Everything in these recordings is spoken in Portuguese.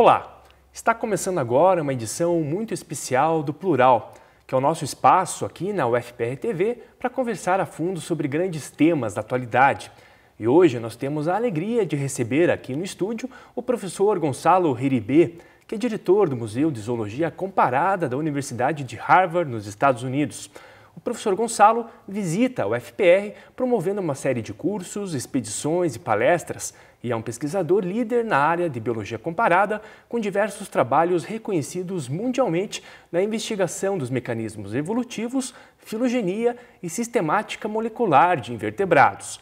Olá! Está começando agora uma edição muito especial do Plural, que é o nosso espaço aqui na UFPR TV para conversar a fundo sobre grandes temas da atualidade. E hoje nós temos a alegria de receber aqui no estúdio o professor Gonçalo Riribê, que é diretor do Museu de Zoologia Comparada da Universidade de Harvard, nos Estados Unidos. O professor Gonçalo visita a UFPR promovendo uma série de cursos, expedições e palestras e é um pesquisador líder na área de biologia comparada, com diversos trabalhos reconhecidos mundialmente na investigação dos mecanismos evolutivos, filogenia e sistemática molecular de invertebrados.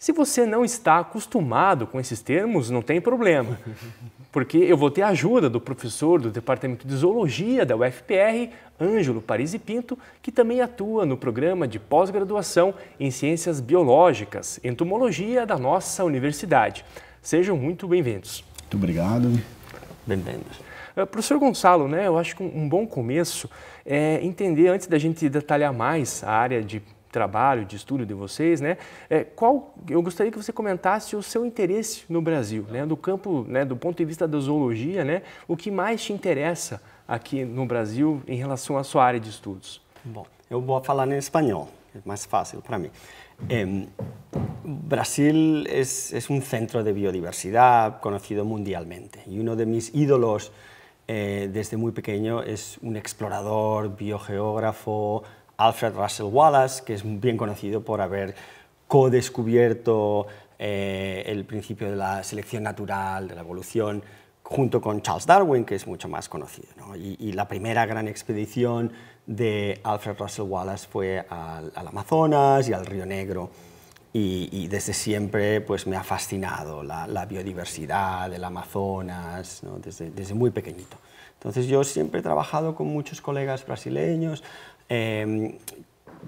Se você não está acostumado com esses termos, não tem problema, porque eu vou ter a ajuda do professor do Departamento de Zoologia da UFPR, Ângelo Parisi Pinto, que também atua no programa de pós-graduação em Ciências Biológicas, Entomologia da nossa universidade. Sejam muito bem-vindos. Muito obrigado. Bem-vindos. Eh, professor Gonçalo, né, eu acho que um bom começo é entender, antes da gente detalhar mais a área de trabalho, de estudo de vocês, né? É, qual, eu gostaria que você comentasse o seu interesse no Brasil, né? Do campo, né? Do ponto de vista da zoologia, né? O que mais te interessa aqui no Brasil em relação à sua área de estudos? Bom, eu vou falar em espanhol, é mais fácil para mim. É, Brasil é um centro de biodiversidade conhecido mundialmente e um de meus ídolos eh, desde muy pequeño es un explorador, biogeógrafo, Alfred Russell Wallace, que es bien conocido por haber co-descubierto eh, el principio de la selección natural, de la evolución, junto con Charles Darwin, que es mucho más conocido. Y, la primera gran expedición de Alfred Russell Wallace fue al, Amazonas y al Río Negro. Y, desde siempre pues, me ha fascinado la, biodiversidad del Amazonas, desde, desde muy pequeñito. Entonces yo siempre he trabajado con muchos colegas brasileños, Em,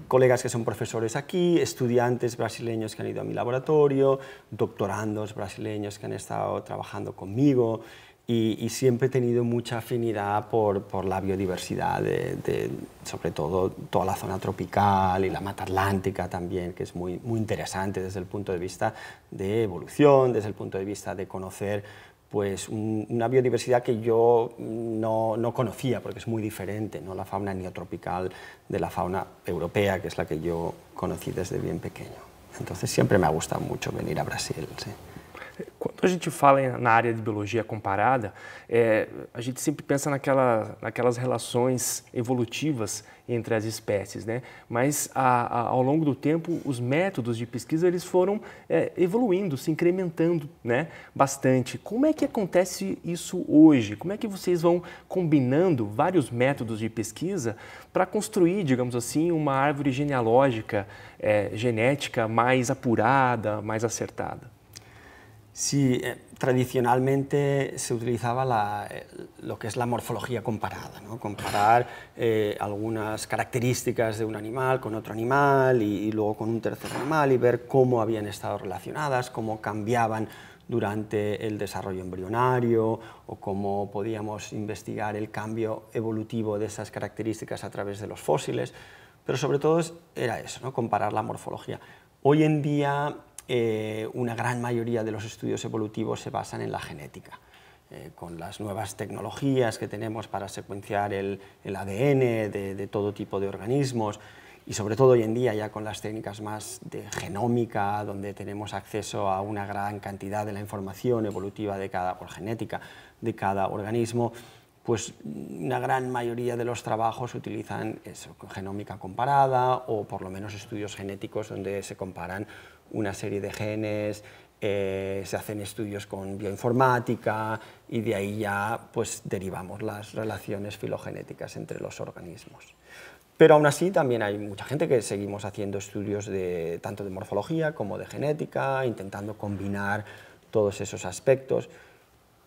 colegas que son profesores aquí, estudiantes brasileños que han ido a mi laboratorio, doctorandos brasileños que han estado trabajando conmigo y, siempre he tenido mucha afinidad por, la biodiversidad, de, sobre todo toda la zona tropical y la mata atlántica también, que es muy, muy interesante desde el punto de vista de evolución, desde el punto de vista de conocer pues una biodiversidad que yo no, conocía, porque es muy diferente, ¿no? la fauna neotropical de la fauna europea, que es la que yo conocí desde bien pequeño. Entonces siempre me ha gustado mucho venir a Brasil. Quando a gente fala na área de biologia comparada, é, a gente sempre pensa naquela, naquelas relações evolutivas entre as espécies, né? Mas a, a, ao longo do tempo, os métodos de pesquisa eles foram é, evoluindo, se incrementando, né? Bastante. Como é que acontece isso hoje? Como é que vocês vão combinando vários métodos de pesquisa para construir, digamos assim, uma árvore genealógica é, genética mais apurada, mais acertada? Sí, eh, tradicionalmente se utilizaba eh, lo que es la morfología comparada, comparar eh, algunas características de un animal con otro animal y, luego con un tercer animal y ver cómo habían estado relacionadas, cómo cambiaban durante el desarrollo embrionario o cómo podíamos investigar el cambio evolutivo de esas características a través de los fósiles, pero sobre todo era eso, ¿no? comparar la morfología. Hoy en día eh, una gran mayoría de los estudios evolutivos se basan en la genética. Eh, con las nuevas tecnologías que tenemos para secuenciar el, el ADN de, todo tipo de organismos y sobre todo hoy en día ya con las técnicas más de genómica, donde tenemos acceso a una gran cantidad de la información evolutiva de cada, por genética de cada organismo, pues una gran mayoría de los trabajos utilizan eso, genómica comparada o por lo menos estudios genéticos donde se comparan una serie de genes, eh, se hacen estudios con bioinformática y de ahí ya pues, derivamos las relaciones filogenéticas entre los organismos. Pero aún así también hay mucha gente que seguimos haciendo estudios tanto de morfología como de genética, intentando combinar todos esos aspectos,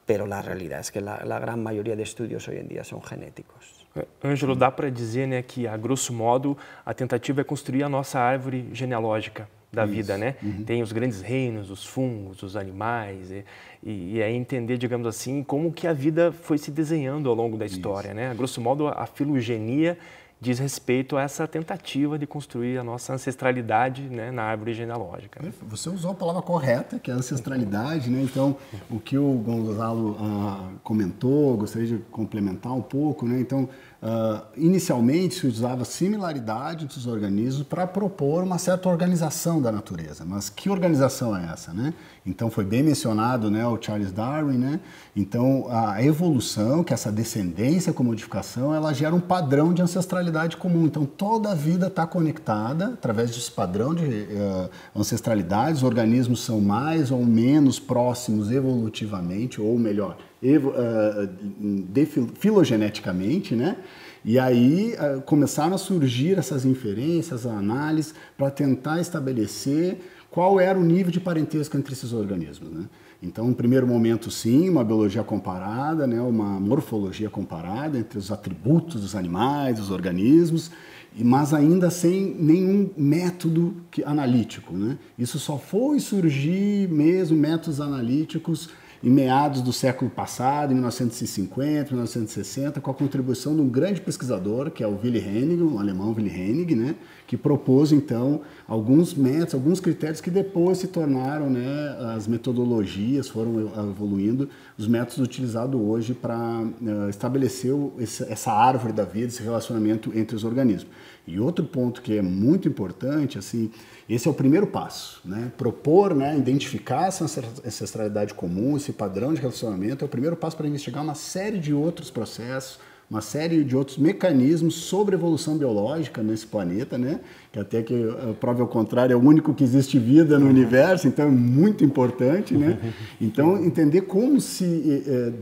pero la realidad es que la, gran mayoría de estudios hoy en día son genéticos. Eh, Ângelo, ¿da para decir que, a grosso modo, la tentativa es construir a nossa árvore genealógica. da Isso. vida, né? Uhum. Tem os grandes reinos, os fungos, os animais, e, e, e é entender, digamos assim, como que a vida foi se desenhando ao longo da história, Isso. né? A grosso modo, a filogenia diz respeito a essa tentativa de construir a nossa ancestralidade né, na árvore genealógica. Né? Você usou a palavra correta, que é ancestralidade, né? Então, o que o Gonzalo ah, comentou, gostaria de complementar um pouco, né? Então, Uh, inicialmente se usava similaridade dos organismos para propor uma certa organização da natureza. Mas que organização é essa, né? Então foi bem mencionado, né, o Charles Darwin, né? Então a evolução, que essa descendência com modificação, ela gera um padrão de ancestralidade comum. Então toda a vida está conectada através desse padrão de uh, eh, ancestralidade. Os organismos são mais ou menos próximos evolutivamente, ou melhor, ah, ah, filogeneticamente, né? E aí ah, começaram a surgir essas inferências, análises, para tentar estabelecer qual era o nível de parentesco entre esses organismos. Né? Então, um primeiro momento, sim, uma biologia comparada, né? uma morfologia comparada entre os atributos dos animais, dos organismos, mas ainda sem nenhum método analítico. Né? Isso só foi surgir mesmo métodos analíticos em meados do século passado, em 1950, 1960, com a contribuição de um grande pesquisador, que é o Willy Hennig, um alemão Willy Hennig, né, que propôs então alguns métodos, alguns critérios que depois se tornaram, né, as metodologias foram evoluindo, os métodos utilizados hoje para uh, eh, estabelecer essa árvore da vida, esse relacionamento entre os organismos. E outro ponto que é muito importante, assim, esse é o primeiro passo, né? Propor, né, identificar essa ancestralidade comum, esse padrão de relacionamento é o primeiro passo para investigar uma série de outros processos, uma série de outros mecanismos sobre evolução biológica nesse planeta, né? Que até que eh, prova ao contrário é o único que existe vida no universo, então é muito importante, né? Então entender como se é,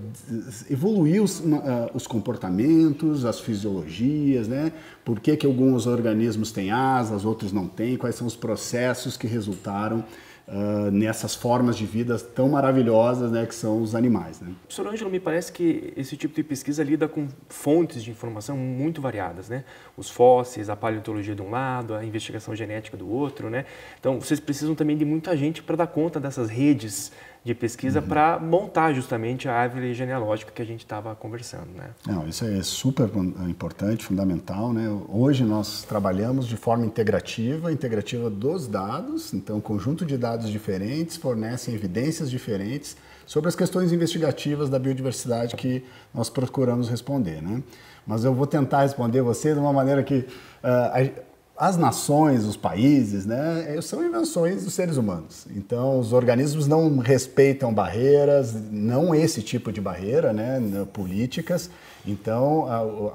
evoluiu os, ah, os, comportamentos, as fisiologias, né? Por que que alguns organismos têm asas, outros não têm? Quais são os processos que resultaram ah, nessas formas de vida tão maravilhosas né, que são os animais. Né? Professor Ângelo, me parece que esse tipo de pesquisa lida com fontes de informação muito variadas, né? Os fósseis, a paleontologia de um lado, a investigação genética do outro, né? Então, vocês precisam também de muita gente para dar conta dessas redes de pesquisa uhum. para montar justamente a árvore genealógica que a gente estava conversando, né? Não, isso é super é importante, fundamental, né? Hoje nós trabalhamos de forma integrativa, integrativa dos dados, então conjunto de dados diferentes fornecem evidências diferentes sobre as questões investigativas da biodiversidade que nós procuramos responder, né? Mas eu vou tentar responder você de uma maneira que uh, as nações, os países, né, eh, são invenções dos seres humanos. Então, os organismos não respeitam barreiras, não esse tipo de barreira, né, políticas. Então,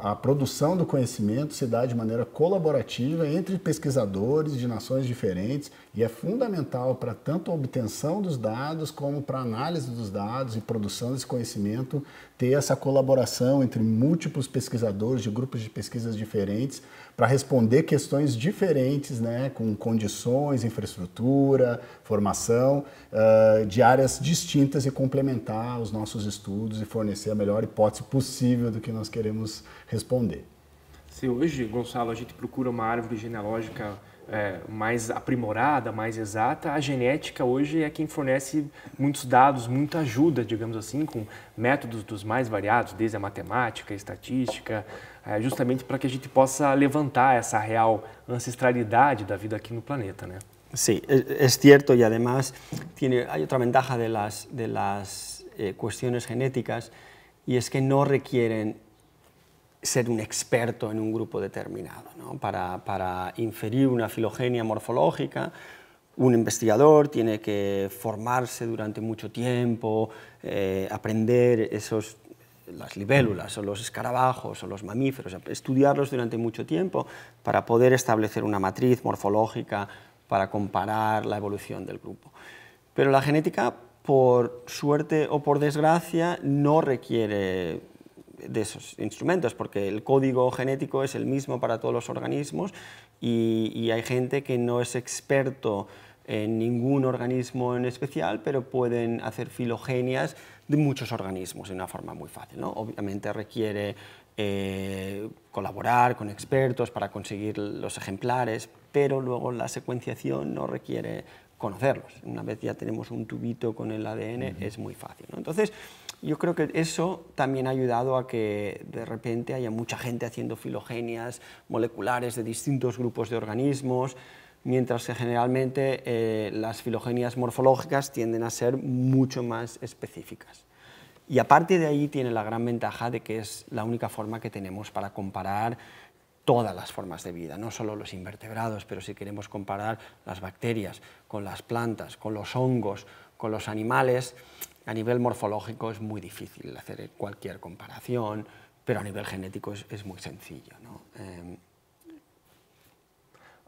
a, a, produção do conhecimento se dá de maneira colaborativa entre pesquisadores de nações diferentes e é fundamental para tanto a obtenção dos dados como para a análise dos dados e produção desse conhecimento ter essa colaboração entre múltiplos pesquisadores de grupos de pesquisas diferentes para responder questões diferentes, né, com condições, infraestrutura, formação, uh, de áreas distintas e complementar os nossos estudos e fornecer a melhor hipótese possível do que nós queremos responder. Se hoje, Gonçalo, a gente procura uma árvore genealógica é, mais aprimorada, mais exata, a genética hoje é quem fornece muitos dados, muita ajuda, digamos assim, com métodos dos mais variados, desde a matemática, a estatística, é, justamente para que a gente possa levantar essa real ancestralidade da vida aqui no planeta, né? Sí, es cierto y además tiene, hay otra ventaja de las, de las eh, cuestiones genéticas y es que no requieren ser un experto en un grupo determinado. ¿no? Para, inferir una filogenia morfológica, un investigador tiene que formarse durante mucho tiempo, eh, aprender esos, las libélulas o los escarabajos o los mamíferos, estudiarlos durante mucho tiempo para poder establecer una matriz morfológica para comparar la evolución del grupo. Pero la genética por suerte o por desgracia, no requiere de esos instrumentos, porque el código genético es el mismo para todos los organismos y, hay gente que no es experto en ningún organismo en especial, pero pueden hacer filogenias de muchos organismos de una forma muy fácil. ¿no? Obviamente requiere eh, colaborar con expertos para conseguir los ejemplares, pero luego la secuenciación no requiere conocerlos. Una vez ya tenemos un tubito con el ADN, es muy fácil. Entonces, yo creo que eso también ha ayudado a que de repente haya mucha gente haciendo filogenias moleculares de distintos grupos de organismos, mientras que generalmente eh, las filogenias morfológicas tienden a ser mucho más específicas. Y aparte de ahí tiene la gran ventaja de que es la única forma que tenemos para comparar todas las formas de vida, no solo los invertebrados, pero si queremos comparar las bacterias con las plantas, con los hongos, con los animales, a nivel morfológico es muy difícil hacer cualquier comparación, pero a nivel genético es, muy sencillo. ¿no? Eh...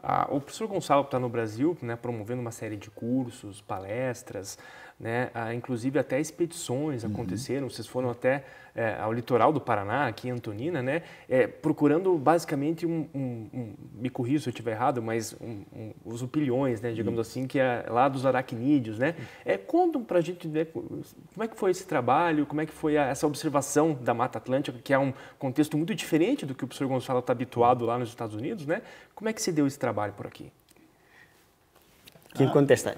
Ah, está no Brasil né, promovendo uma série de cursos, palestras, né? Ah, inclusive até expedições uhum. aconteceram, vocês foram até é, ao litoral do Paraná, aqui em Antonina, né? É, procurando basicamente um, um, um, me corrija se eu estiver errado, mas um, os upilhões, né? Digamos uhum. assim, que é lá dos aracnídeos, né? Uhum. É, gente né, como é que foi esse trabalho, como é que foi a, essa observação da Mata Atlântica, que é um contexto muito diferente do que o professor Gonçalo está habituado lá nos Estados Unidos, né? Como é que se deu esse trabalho por aqui? ¿Quién ah. contesta?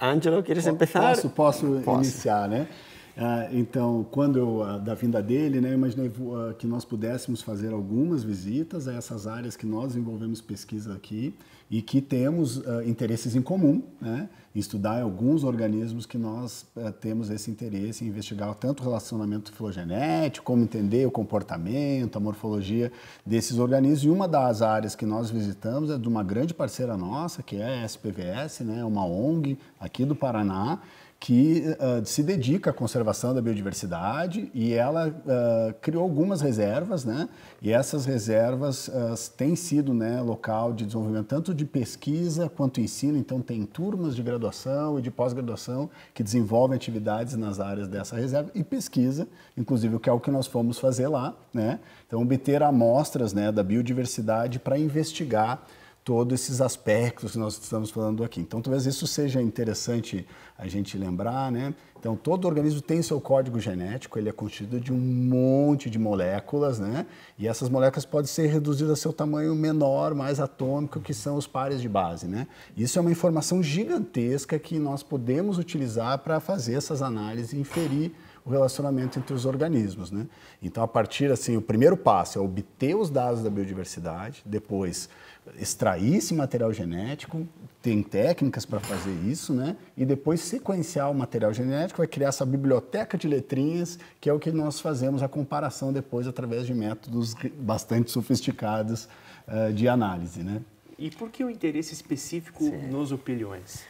Ángelo, ¿quieres empezar? Posso, posso iniziare? Ah, então, quando eu, ah, da vinda dele, né, eu imaginei ah, que nós pudéssemos fazer algumas visitas a essas áreas que nós envolvemos pesquisa aqui e que temos uh, interesses em comum, né, estudar alguns organismos que nós uh, temos esse interesse em investigar tanto o relacionamento filogenético, como entender o comportamento, a morfologia desses organismos. E uma das áreas que nós visitamos é de uma grande parceira nossa, que é a SPVS, né, uma ONG aqui do Paraná, que uh, se dedica à conservação da biodiversidade e ela uh, criou algumas reservas, né? E essas reservas uh, têm sido né, local de desenvolvimento tanto de pesquisa quanto ensino. Então tem turmas de graduação e de pós-graduação que desenvolvem atividades nas áreas dessa reserva e pesquisa, inclusive o que é o que nós fomos fazer lá, né? Então obter amostras né, da biodiversidade para investigar todos esses aspectos que nós estamos falando aqui. Então, talvez isso seja interessante a gente lembrar, né? Então, todo organismo tem seu código genético, ele é constituído de um monte de moléculas, né? E essas moléculas podem ser reduzidas a seu tamanho menor, mais atômico, que são os pares de base, né? Isso é uma informação gigantesca que nós podemos utilizar para fazer essas análises e inferir o relacionamento entre os organismos, né? Então, a partir assim, o primeiro passo é obter os dados da biodiversidade, depois extrair esse material genético, tem técnicas para fazer isso, né? E depois sequenciar o material genético, vai criar essa biblioteca de letrinhas, que é o que nós fazemos a comparação depois através de métodos bastante sofisticados uh, de análise, né? e por que o interesse específico nos en los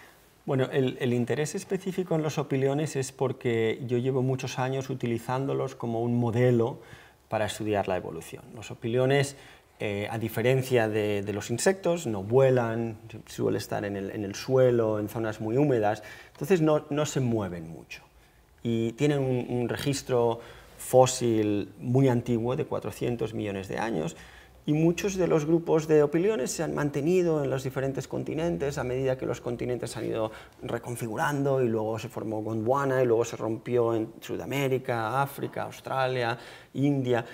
Bueno, el, el, interés específico en los opiliones es porque yo llevo muchos años utilizándolos como un modelo para estudiar la evolución. Los opiliones Eh, a diferencia de, los insectos, no vuelan, suele estar en el, suelo, en zonas muy húmedas, entonces no, se mueven mucho. Y tienen un, registro fósil muy antiguo de 400 millones de años y muchos de los grupos de opiliones se han mantenido en los diferentes continentes a medida que los continentes han ido reconfigurando y luego se formó Gondwana y luego se rompió en Sudamérica, África, Australia, India.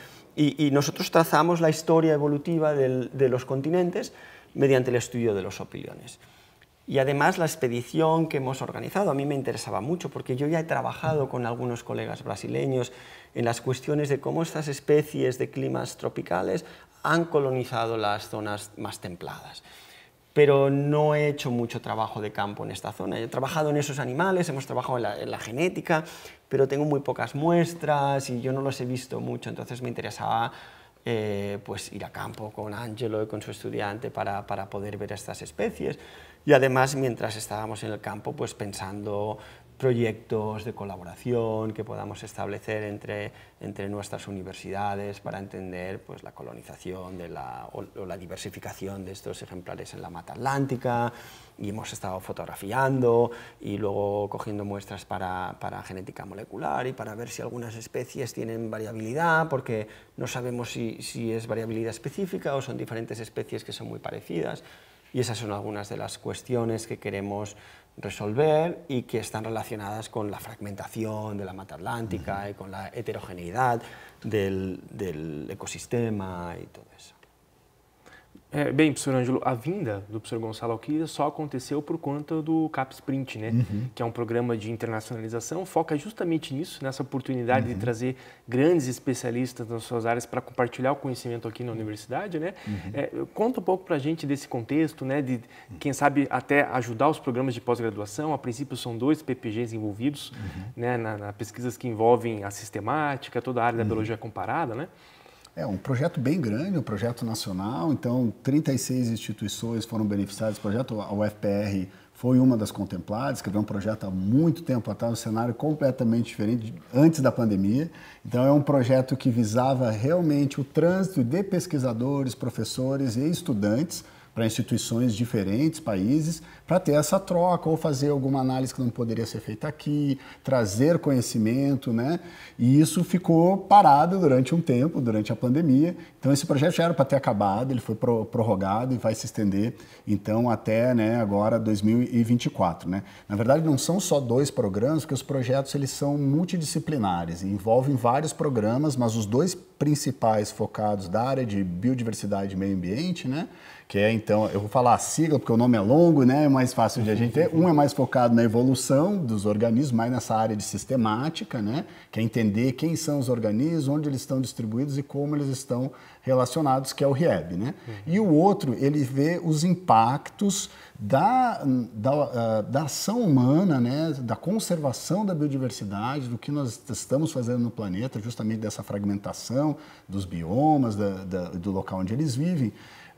Y, nosotros trazamos la historia evolutiva de los continentes mediante el estudio de los opiliones. Y además la expedición que hemos organizado a mí me interesaba mucho porque yo ya he trabajado con algunos colegas brasileños en las cuestiones de cómo estas especies de climas tropicales han colonizado las zonas más templadas pero no he hecho mucho trabajo de campo en esta zona. He trabajado en esos animales, hemos trabajado en la, genética, pero tengo muy pocas muestras y yo no los he visto mucho, entonces me interesaba eh, pues ir a campo con Angelo y con su estudiante para, para, poder ver estas especies. Y además, mientras estábamos en el campo, pues pensando proyectos de colaboración que podamos establecer entre, entre nuestras universidades para entender pues, la colonización de la, o, la diversificación de estos ejemplares en la mata atlántica y hemos estado fotografiando y luego cogiendo muestras para, genética molecular y para ver si algunas especies tienen variabilidad porque no sabemos si, si es variabilidad específica o son diferentes especies que son muy parecidas y esas son algunas de las cuestiones que queremos resolver y que están relacionadas con la fragmentación de la mata atlántica y con la heterogeneidad del ecosistema y todo eso. É, bem, professor Ângelo, a vinda do professor Gonçalo Alquias só aconteceu por conta do CAPSprint, né? Uhum. que é um programa de internacionalização, foca justamente nisso, nessa oportunidade uhum. de trazer grandes especialistas nas suas áreas para compartilhar o conhecimento aqui na universidade. Né? Uhum. É, conta um pouco para a gente desse contexto, né? de quem sabe até ajudar os programas de pós-graduação. A princípio são dois PPGs envolvidos uhum. né? na pesquisas que envolvem a sistemática, toda a área da uhum. biologia comparada. Né? É um projeto bem grande, um projeto nacional, então 36 instituições foram beneficiadas. O projeto, a UFPR foi uma das contempladas, que é um projeto há muito tempo atrás, um cenário completamente diferente antes da pandemia. Então é um projeto que visava realmente o trânsito de pesquisadores, professores e estudantes para instituições diferentes, países, para ter essa troca ou fazer alguma análise que não poderia ser feita aqui, trazer conhecimento, né? E isso ficou parado durante um tempo, durante a pandemia. Então esse projeto já era para ter acabado, ele foi prorrogado e vai se estender então até, né, agora 2024, né? Na verdade não são só dois programas, porque os projetos eles são multidisciplinares, envolvem vários programas, mas os dois principais focados da área de biodiversidade e meio ambiente, né? que é então, eu vou falar a sigla porque o nome é longo, né? É mais fácil de a gente ter. Um é mais focado na evolução dos organismos, mais nessa área de sistemática, né? Que é entender quem são os organismos, onde eles estão distribuídos e como eles estão relacionados, que é o RIEB, né? E o outro, ele vê os impactos da, da, ah, da ação humana, né? Da conservação da biodiversidade, do que nós estamos fazendo no planeta, justamente dessa fragmentação dos biomas, da, da, do local onde eles vivem.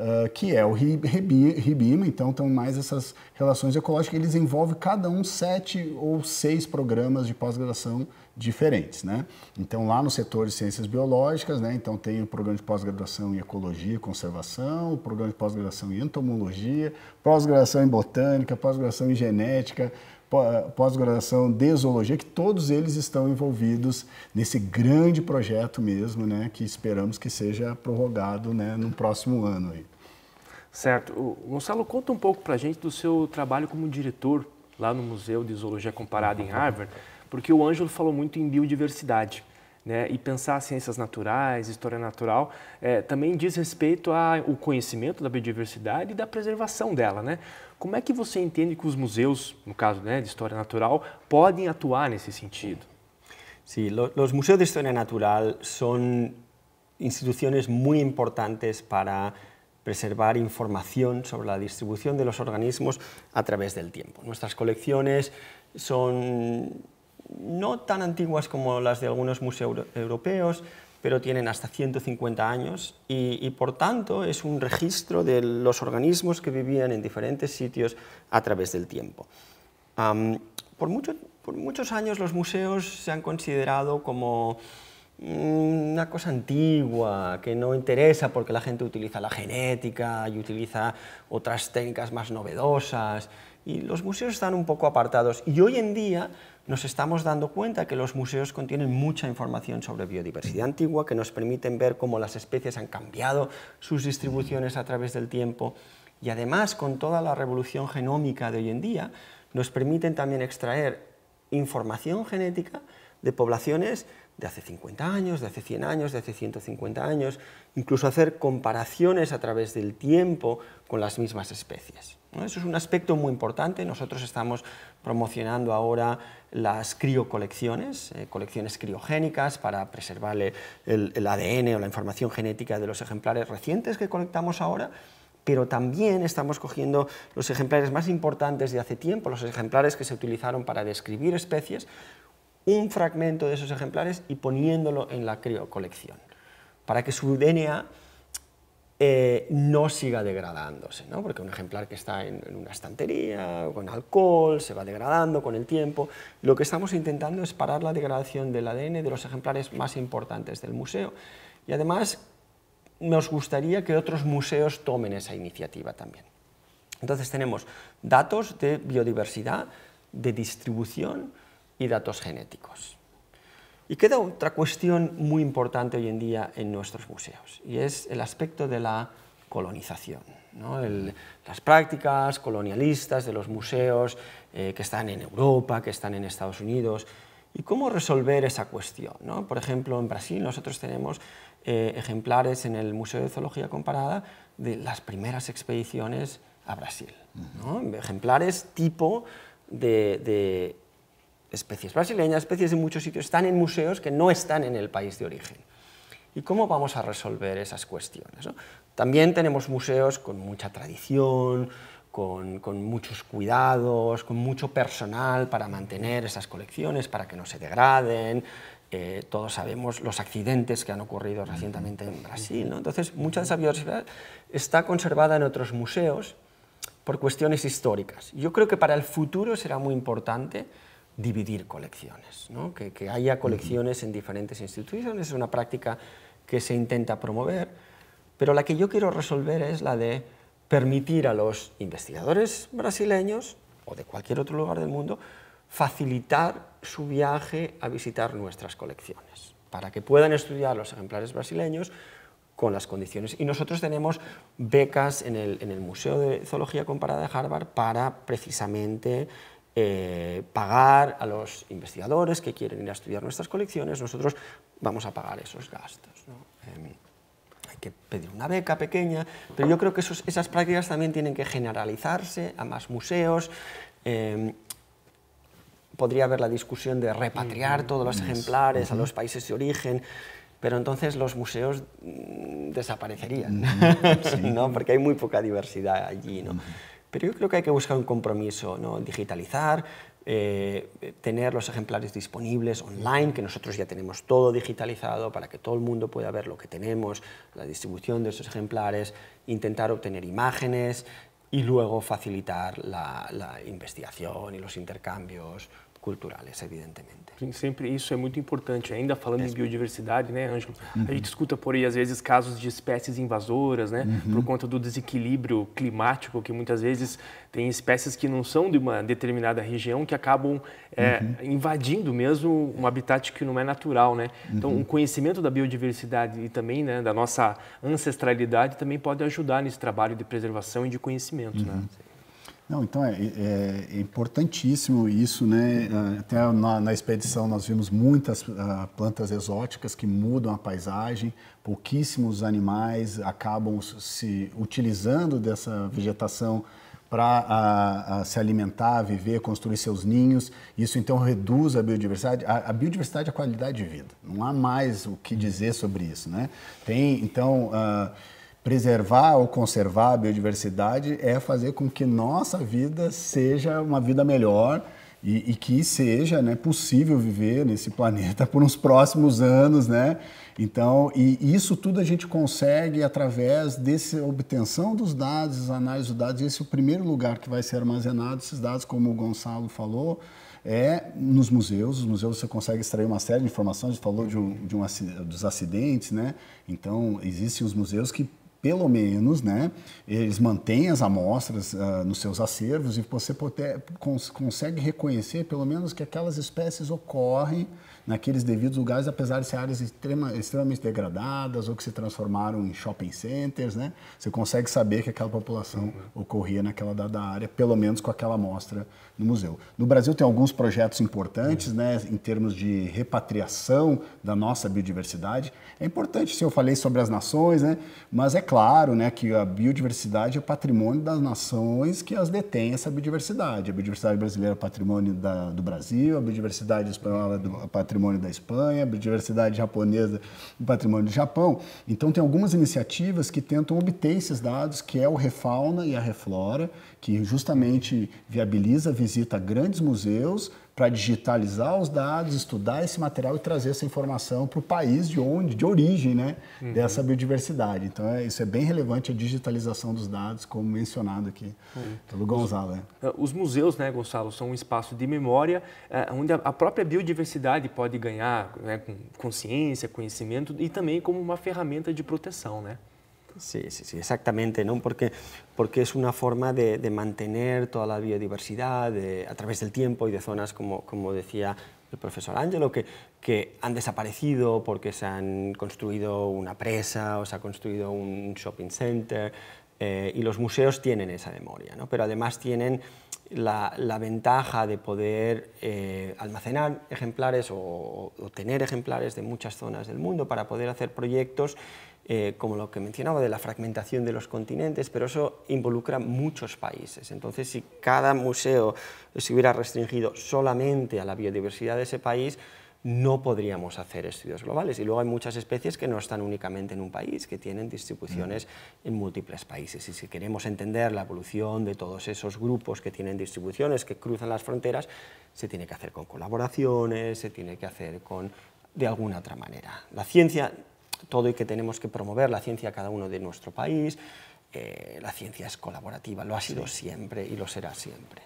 Ah, que é o Ribima, então estão mais essas relações ecológicas, eles envolvem cada um sete ou seis programas de pós-graduação diferentes, né? Então lá no setor de ciências biológicas, né? Então tem o programa de pós-graduação em ecologia e conservação, o programa de pós-graduação em entomologia, pós-graduação em botânica, pós-graduação em genética, ah, pós-graduação de zoologia, que todos eles estão envolvidos nesse grande projeto mesmo, né? Que esperamos que seja prorrogado, né? No próximo ano aí. Certo. O Gonçalo, conta um pouco para a gente do seu trabalho como diretor lá no Museu de Zoologia Comparada em Harvard, porque o Ângelo falou muito em biodiversidade. Né? E pensar ciências naturais, história natural, é, também diz respeito ao conhecimento da biodiversidade e da preservação dela. Né? Como é que você entende que os museus, no caso né, de história natural, podem atuar nesse sentido? Sim, sí, os museus de história natural são instituições muito importantes para preservar información sobre la distribución de los organismos a través del tiempo. Nuestras colecciones son no tan antiguas como las de algunos museos europeos, pero tienen hasta 150 años y, por tanto es un registro de los organismos que vivían en diferentes sitios a través del tiempo. por, por muchos años los museos se han considerado como Mm, una cosa antigua que no interesa porque la gente utiliza la genética y utiliza otras técnicas más novedosas y los museos están un poco apartados y hoy en día nos estamos dando cuenta que los museos contienen mucha información sobre biodiversidad antigua que nos permiten ver cómo las especies han cambiado sus distribuciones a través del tiempo y además con toda la revolución genómica de hoy en día nos permiten también extraer información genética de poblaciones de hace 50 años, de hace 100 años, de hace 150 años, incluso hacer comparaciones a través del tiempo con las mismas especies. Eso es un aspecto muy importante. Nosotros estamos promocionando ahora las criocolecciones, eh, colecciones criogénicas para preservar el, el ADN o la información genética de los ejemplares recientes que colectamos ahora pero también estamos cogiendo los ejemplares más importantes de hace tiempo, los ejemplares que se utilizaron para describir especies, un fragmento de esos ejemplares y poniéndolo en la criocolección, para que su DNA eh, no siga degradándose, ¿no? porque un ejemplar que está en, en, una estantería, con alcohol, se va degradando con el tiempo. Lo que estamos intentando es parar la degradación del ADN de los ejemplares más importantes del museo. Y además nos gustaría que otros museos tomen esa iniciativa también. Entonces tenemos datos de biodiversidad, de distribución, y datos genéticos. Y queda otra cuestión muy importante hoy en día en nuestros museos, y es el aspecto de la colonización. las prácticas colonialistas de los museos eh, que están en Europa, que están en Estados Unidos, y cómo resolver esa cuestión. Por ejemplo, en Brasil nosotros tenemos eh, ejemplares en el Museo de Zoología Comparada de las primeras expediciones a Brasil. Ejemplares tipo de especies brasileñas, especies de muchos sitios, están en museos que no están en el país de origen. ¿Y cómo vamos a resolver esas cuestiones? También tenemos museos con mucha tradición, con, muchos cuidados, con mucho personal para mantener esas colecciones, para que no se degraden. Eh, todos sabemos los accidentes que han ocurrido recientemente en Brasil. Entonces, mucha de esa biodiversidad está conservada en otros museos por cuestiones históricas. Yo creo que para el futuro será muy importante dividir colecciones, que, haya colecciones en diferentes instituciones, es una práctica que se intenta promover, pero la que yo quiero resolver es la de permitir a los investigadores brasileños o de cualquier otro lugar del mundo facilitar su viaje a visitar nuestras colecciones, para que puedan estudiar los ejemplares brasileños con las condiciones. Y nosotros tenemos becas el, en el Museo de Zoología Comparada de Harvard para precisamente eh, pagar a los investigadores que quieren ir a estudiar nuestras colecciones, nosotros vamos a pagar esos gastos. Em, hay que pedir una beca pequeña, pero yo creo que esas prácticas también tienen que generalizarse a más museos. Em, podría haber la discusión de repatriar todos los ejemplares a los países de origen pero entonces los museos mm, desaparecerían, ¿no? porque hay muy poca diversidad allí. ¿no? Pero yo creo que hay que buscar un compromiso, ¿no? digitalizar, eh, tener los ejemplares disponibles online, que nosotros ya tenemos todo digitalizado para que todo el mundo pueda ver lo que tenemos, la distribución de esos ejemplares, intentar obtener imágenes y luego facilitar la investigación y los intercambios culturais, evidentemente. Sempre isso é muito importante. Ainda falando em biodiversidade, né, Ângelo? Uhum. A gente escuta por aí, às vezes, casos de espécies invasoras, né? Uhum. Por conta do desequilíbrio climático, que muitas vezes tem espécies que não são de uma determinada região que acabam é, uhum. invadindo mesmo um habitat que não é natural, né? Então, uhum. o conhecimento da biodiversidade e também né, da nossa ancestralidade também pode ajudar nesse trabalho de preservação e de conhecimento, né? Uhum. Não, então é, é, é, importantíssimo isso, né? Até na, na expedição nós vimos muitas uh, plantas exóticas que mudam a paisagem, pouquíssimos animais acabam se utilizando dessa vegetação para ah, ah, se alimentar, viver, construir seus ninhos. Isso então reduz a biodiversidade. A, a, biodiversidade é a qualidade de vida. Não há mais o que dizer sobre isso, né? Tem então uh, preservar ou conservar a biodiversidade é fazer com que nossa vida seja uma vida melhor e, e que seja né, possível viver nesse planeta por uns próximos anos, né? Então, e isso tudo a gente consegue através dessa obtenção dos dados, análise dos dados. Esse é o primeiro lugar que vai ser armazenado esses dados, como o Gonçalo falou, é nos museus. Os museus você consegue extrair uma série de informações. A gente falou de um, de um, dos acidentes, né? Então, existem os museus que pelo menos, né, eles mantêm as amostras uh, nos seus acervos e você cons consegue reconhecer, pelo menos, que aquelas espécies ocorrem naqueles devidos lugares, apesar de ser áreas extrema, extremamente degradadas ou que se transformaram em shopping centers, né? Você consegue saber que aquela população uhum. ocorria naquela dada área, pelo menos com aquela amostra no museu. No Brasil tem alguns projetos importantes, uhum. né, em termos de repatriação da nossa biodiversidade. É importante, se eu falei sobre as nações, né? Mas é claro né, que a biodiversidade é patrimônio das nações que as detêm essa biodiversidade. A biodiversidade brasileira é patrimônio da, do Brasil, a biodiversidade espanhola é do, é patrimônio da Espanha, a biodiversidade japonesa é patrimônio do Japão. Então, tem algumas iniciativas que tentam obter esses dados, que é o Refauna e a Reflora, que justamente viabiliza a visita a grandes museus para digitalizar os dados, estudar esse material e trazer essa informação para o país de onde, de origem, né, uhum. dessa biodiversidade. Então, é, isso é bem relevante a digitalização dos dados, como mencionado aqui uhum. pelo então, Gonzalo. Os, é. É, os, museus, né, Gonçalo, são um espaço de memória é, onde a, a, própria biodiversidade pode ganhar né, consciência, conhecimento e também como uma ferramenta de proteção, né? Sí, sí, sí, exactamente, ¿no? Porque, porque es una forma de, mantener toda la biodiversidad a través del tiempo y de zonas, como, como decía el profesor Ángelo, que, que han desaparecido porque se han construido una presa o se ha construido un shopping center, eh, y los museos tienen esa memoria, ¿no? pero además tienen la, la ventaja de poder eh, almacenar ejemplares o, o, tener ejemplares de muchas zonas del mundo para poder hacer proyectos eh, como lo que mencionaba, de la fragmentación de los continentes, pero eso involucra muchos países. Entonces, si cada museo se hubiera restringido solamente a la biodiversidad de ese país, no podríamos hacer estudios globales. Y luego hay muchas especies que no están únicamente en un país, que tienen distribuciones en múltiples países. Y si queremos entender la evolución de todos esos grupos que tienen distribuciones, que cruzan las fronteras, se tiene que hacer con colaboraciones, se tiene que hacer con de alguna otra manera. La ciencia todo y que tenemos que promover la ciencia cada uno de nuestro país. Eh, la ciencia es colaborativa, lo ha sido sí. siempre y lo será siempre.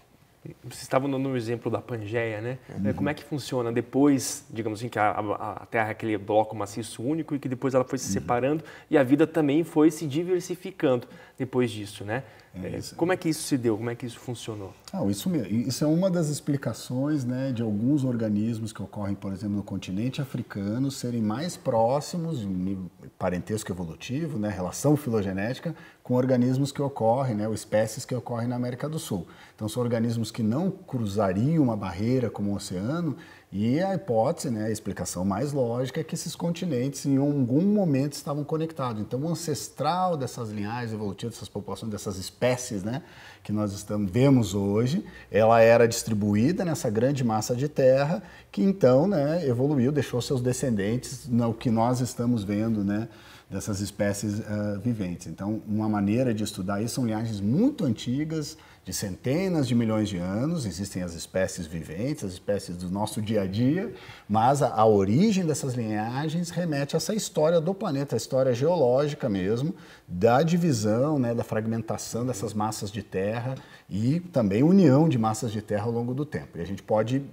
Vocês estavam dando um exemplo da Pangeia, né? Uhum. É, como é que funciona depois, digamos assim, que a, a, a Terra é aquele bloco maciço único e que depois ela foi se uhum. separando e a vida também foi se diversificando depois disso, né? É, é como é que isso se deu? Como é que isso funcionou? Ah, isso, isso é uma das explicações né, de alguns organismos que ocorrem, por exemplo, no continente africano, serem mais próximos, um parentesco evolutivo, né, relação filogenética, com organismos que ocorrem, né, ou espécies que ocorrem na América do Sul. Então, são organismos que não cruzariam uma barreira como o oceano e a hipótese, né, a explicação mais lógica é que esses continentes em algum momento estavam conectados. Então, o ancestral dessas linhagens evolutivas, dessas populações, dessas espécies né, que nós estamos, vemos hoje, ela era distribuída nessa grande massa de terra que então né, evoluiu, deixou seus descendentes no que nós estamos vendo né, dessas espécies uh, viventes. Então, uma maneira de estudar isso são linhagens muito antigas, de centenas de milhões de anos, existem as espécies viventes, as espécies do nosso dia a dia, mas a, a origem dessas linhagens remete a essa história do planeta, a história geológica mesmo, da divisão, né, da fragmentação dessas massas de terra e também união de massas de terra ao longo do tempo. E a gente pode uh,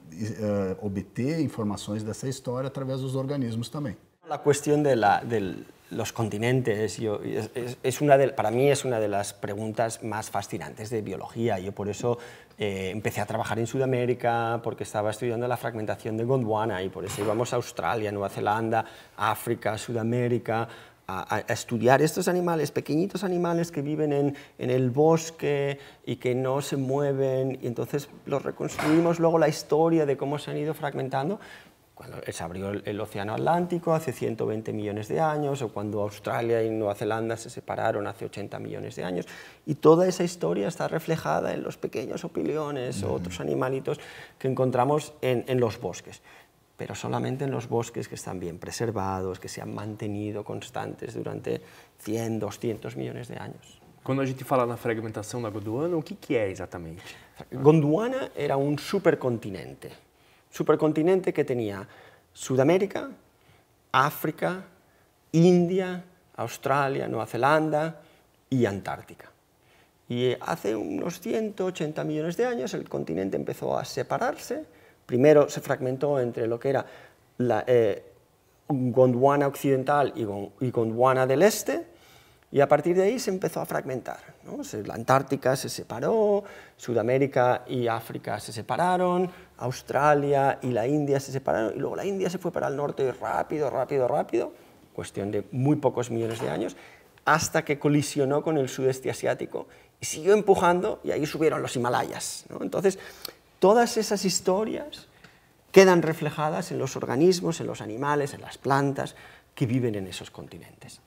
obter informações dessa história através dos organismos também. A questão da los continentes. Yo, es, una de, para mí es una de las preguntas más fascinantes de biología. Yo por eso eh, empecé a trabajar en Sudamérica, porque estaba estudiando la fragmentación de Gondwana y por eso íbamos a Australia, Nueva Zelanda, África, Sudamérica. A, estudiar estos animales, pequeñitos animales que viven en, en, el bosque y que no se mueven, y entonces los reconstruimos luego la historia de cómo se han ido fragmentando, cuando se abrió el, Océano Atlántico hace 120 millones de años, o cuando Australia y Nueva Zelanda se separaron hace 80 millones de años, y toda esa historia está reflejada en los pequeños opiliones o otros animalitos que encontramos en, los bosques pero solamente en los bosques que están bien preservados, que se han mantenido constantes durante 100, 200 millones de años. Cuando a gente fala la fragmentación de Gondwana, ¿qué es exactamente? Gondwana era un supercontinente supercontinente que tenía Sudamérica, África, India, Australia, Nueva Zelanda y Antártica. Y eh, hace unos 180 millones de años el continente empezó a separarse. Primero se fragmentó entre lo que era la, eh, Gondwana occidental y, Gondwana del este, y a partir de ahí se empezó a fragmentar. La Antártica se separó, Sudamérica y África se separaron, Australia y la India se separaron, y luego la India se fue para el norte rápido, rápido, rápido, cuestión de muy pocos millones de años, hasta que colisionó con el sudeste asiático y siguió empujando y ahí subieron los Himalayas. Entonces, todas esas historias quedan reflejadas en los organismos, en los animales, en las plantas que viven en esos continentes.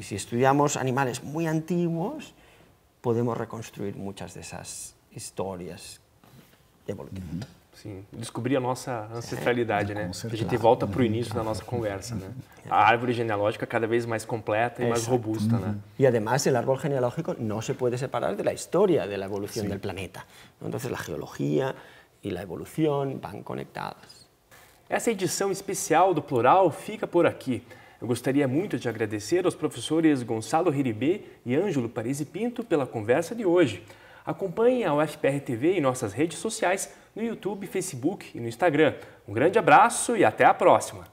Y si estudiamos animales muy antiguos, podemos reconstruir muchas de esas historias evolutivas. Uhum. Sim, descobrir a nossa ancestralidade, é, né? A gente volta para o uhum. início da nossa uhum. conversa, né? A árvore genealógica cada vez mais completa e mais robusta, né? E además, o árvore genealógico não se pode separar da história da evolução do planeta. então a geologia e a evolução vão conectadas. Essa edição especial do Plural fica por aqui. Eu gostaria muito de agradecer aos professores Gonçalo Riribê e Ângelo Parisi Pinto pela conversa de hoje. Acompanhe a UFPR TV em nossas redes sociais, no YouTube, Facebook e no Instagram. Um grande abraço e até a próxima!